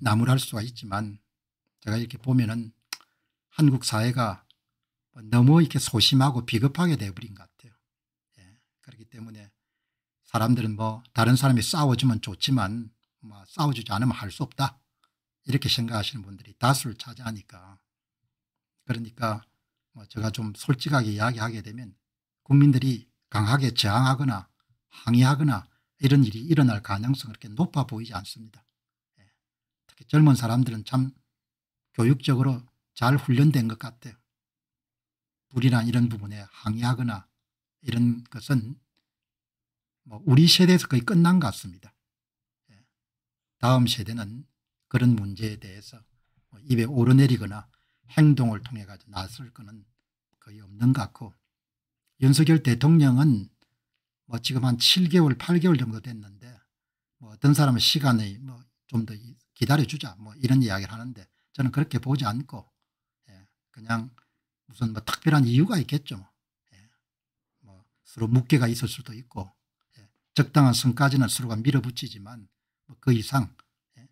나무랄 수가 있지만 제가 이렇게 보면은 한국 사회가 너무 이렇게 소심하고 비겁하게 되어버린 것 같아요. 예. 그렇기 때문에 사람들은 뭐 다른 사람이 싸워주면 좋지만 뭐 싸워주지 않으면 할 수 없다 이렇게 생각하시는 분들이 다수를 차지하니까 그러니까 뭐 제가 좀 솔직하게 이야기하게 되면 국민들이 강하게 저항하거나 항의하거나 이런 일이 일어날 가능성이 그렇게 높아 보이지 않습니다. 젊은 사람들은 참 교육적으로 잘 훈련된 것 같아요. 불이나 이런 부분에 항의하거나 이런 것은 뭐 우리 세대에서 거의 끝난 것 같습니다. 예. 다음 세대는 그런 문제에 대해서 뭐 입에 오르내리거나 행동을 통해 가지고 나설 거는 거의 없는 것 같고 윤석열 대통령은 뭐 지금 한 7개월, 8개월 정도 됐는데 뭐 어떤 사람은 시간이 뭐 뭐좀더 기다려주자 뭐 이런 이야기를 하는데 저는 그렇게 보지 않고 예, 그냥 무슨 뭐 특별한 이유가 있겠죠. 뭐. 예, 뭐 서로 무게가 있을 수도 있고 예, 적당한 선까지는 서로가 밀어붙이지만 뭐그 이상 예,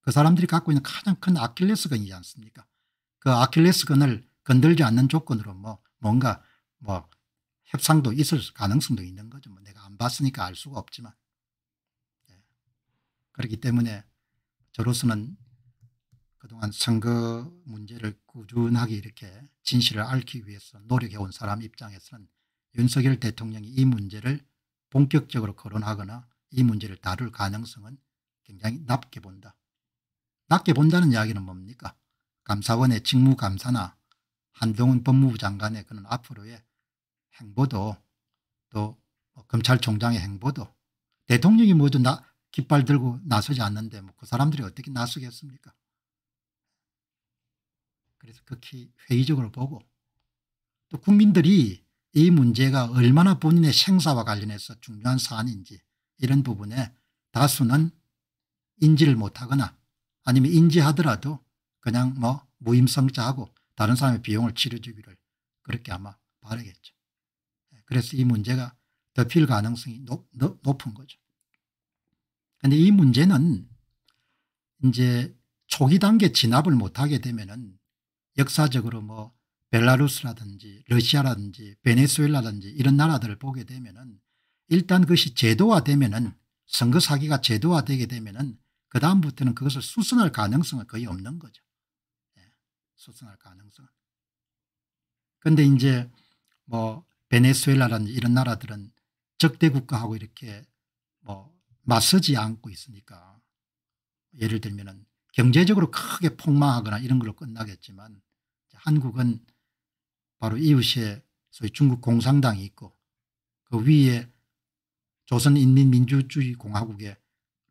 그 사람들이 갖고 있는 가장 큰 아킬레스건이지 않습니까? 그 아킬레스건을 건들지 않는 조건으로 뭐 뭔가 뭐 협상도 있을 가능성도 있는 거죠. 뭐 내가 안 봤으니까 알 수가 없지만 예. 그렇기 때문에 저로서는 그동안 선거 문제를 꾸준하게 이렇게 진실을 앓기 위해서 노력해온 사람 입장에서는 윤석열 대통령이 이 문제를 본격적으로 거론하거나 이 문제를 다룰 가능성은 굉장히 낮게 본다. 낮게 본다는 이야기는 뭡니까? 감사원의 직무감사나 한동훈 법무부 장관의 그는 앞으로의 행보도 또 뭐 검찰총장의 행보도 대통령이 뭐든 나, 깃발 들고 나서지 않는데 뭐 그 사람들이 어떻게 나서겠습니까? 그래서 극히 회의적으로 보고 또 국민들이 이 문제가 얼마나 본인의 생사와 관련해서 중요한 사안인지 이런 부분에 다수는 인지를 못하거나 아니면 인지하더라도 그냥 뭐 무임성자하고 다른 사람의 비용을 치러주기를 그렇게 아마 바라겠죠. 예, 그래서 이 문제가 덮일 가능성이 높, 높은 거죠. 근데 이 문제는 이제 초기 단계 진압을 못하게 되면은 역사적으로 뭐 벨라루스라든지 러시아라든지 베네수엘라든지 이런 나라들을 보게 되면은 일단 그것이 제도화되면은 선거 사기가 제도화되게 되면은 그 다음부터는 그것을 수선할 가능성은 거의 없는 거죠. 예. 수선할 가능성. 은근데 이제 뭐 베네수엘라라든지 이런 나라들은 적대 국가하고 이렇게 뭐 맞서지 않고 있으니까 예를 들면 경제적으로 크게 폭망하거나 이런 걸로 끝나겠지만 한국은 바로 이웃에 소위 중국 공산당이 있고 그 위에 조선인민민주주의공화국의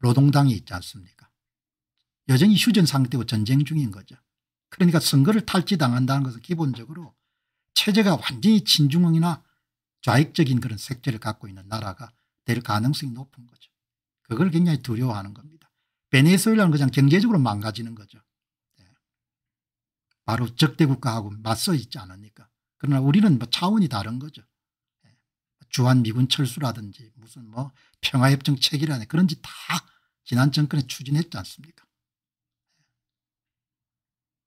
노동당이 있지 않습니까 여전히 휴전 상태고 전쟁 중인 거죠. 그러니까 선거를 탈취당한다는 것은 기본적으로 체제가 완전히 친중이나 좌익적인 그런 색채를 갖고 있는 나라가 될 가능성이 높은 거죠. 그걸 굉장히 두려워하는 겁니다. 베네수엘라는 그냥 경제적으로 망가지는 거죠. 네. 바로 적대국가하고 맞서 있지 않으니까. 그러나 우리는 뭐 차원이 다른 거죠. 네. 예. 주한미군 철수라든지 무슨 뭐 평화협정 체결이라든지 그런지 다 지난 정권에 추진했지 않습니까?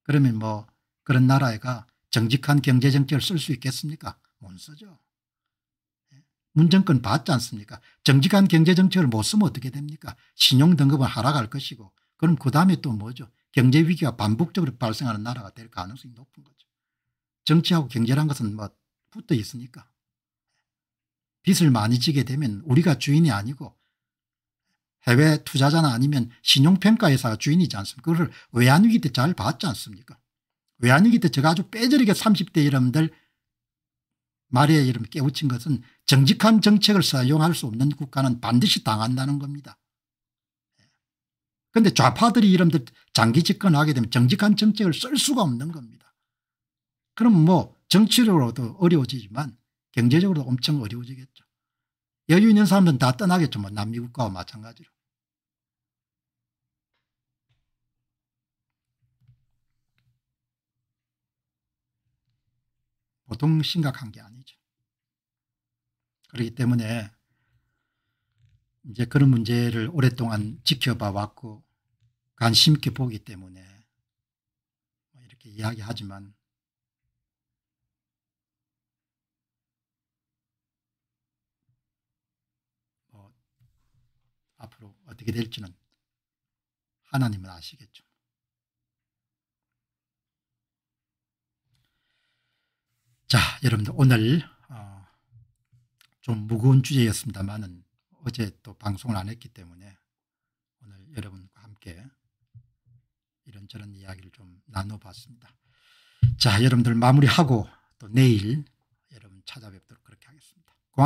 그러면 뭐 그런 나라가 정직한 경제정책을 쓸 수 있겠습니까? 못 쓰죠. 문정권 받지 않습니까 정직한 경제정책을 못 쓰면 어떻게 됩니까 신용등급은 하락할 것이고 그럼 그다음에 또 뭐죠 경제위기가 반복적으로 발생하는 나라가 될 가능성이 높은 거죠 정치하고 경제란 것은 뭐 붙어 있으니까 빚을 많이 지게 되면 우리가 주인이 아니고 해외 투자자나 아니면 신용평가회사가 주인이지 않습니까 그걸 외환위기 때 잘 봤지 않습니까 외환위기 때 제가 아주 빼저리게 30대 여러분들 말에 이름 깨우친 것은 정직한 정책을 사용할 수 없는 국가는 반드시 당한다는 겁니다. 그런데 좌파들이 이런들 장기 집권하게 되면 정직한 정책을 쓸 수가 없는 겁니다. 그럼 뭐 정치적으로도 어려워지지만 경제적으로도 엄청 어려워지겠죠. 여유 있는 사람들은 다 떠나겠죠. 뭐 남미국과 마찬가지로. 보통 심각한 게 아니죠. 그렇기 때문에 이제 그런 문제를 오랫동안 지켜봐 왔고 관심 있게 보기 때문에 뭐 이렇게 이야기하지만 뭐 앞으로 어떻게 될지는 하나님은 아시겠죠. 자, 여러분들 오늘 좀 무거운 주제였습니다만은 어제 또 방송을 안 했기 때문에 오늘 여러분과 함께 이런저런 이야기를 좀 나눠봤습니다. 자 여러분들 마무리하고 또 내일 여러분 찾아뵙도록 그렇게 하겠습니다.